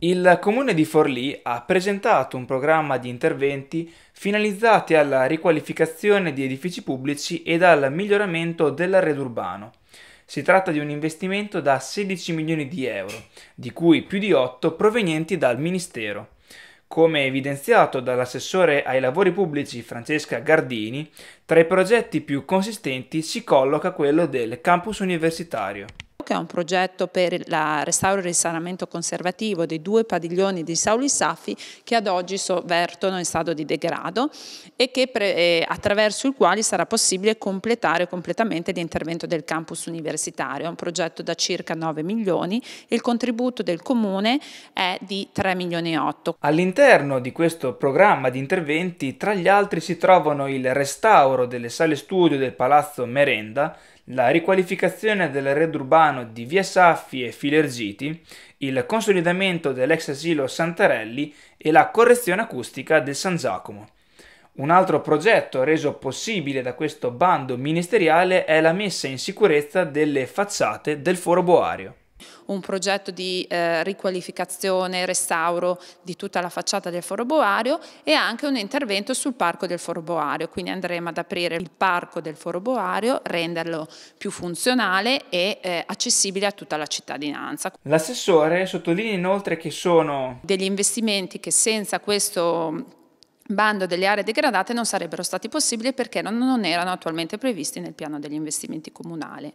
Il comune di Forlì ha presentato un programma di interventi finalizzati alla riqualificazione di edifici pubblici ed al miglioramento dell'arredo urbano. Si tratta di un investimento da 16 milioni di euro, di cui più di 8 provenienti dal Ministero. Come evidenziato dall'assessore ai lavori pubblici Francesca Gardini, tra i progetti più consistenti si colloca quello del campus universitario che è un progetto per il restauro e il risanamento conservativo dei due padiglioni di Sauli Saffi che ad oggi sovvertono in stato di degrado e che pre, attraverso i quali sarà possibile completare completamente l'intervento del campus universitario. È un progetto da circa 9 milioni e il contributo del Comune è di 3 milioni e 8. All'interno di questo programma di interventi, tra gli altri, si trovano il restauro delle sale studio del Palazzo Merenda, la riqualificazione della rete urbana piano di Via Saffi e Filergiti, il consolidamento dell'ex asilo Santarelli e la correzione acustica del San Giacomo. Un altro progetto reso possibile da questo bando ministeriale è la messa in sicurezza delle facciate del foro boario un progetto di eh, riqualificazione, restauro di tutta la facciata del Foro Boario e anche un intervento sul parco del Foro Boario, quindi andremo ad aprire il parco del Foro Boario, renderlo più funzionale e eh, accessibile a tutta la cittadinanza. L'assessore sottolinea inoltre che sono degli investimenti che senza questo bando delle aree degradate non sarebbero stati possibili perché non erano attualmente previsti nel piano degli investimenti comunali.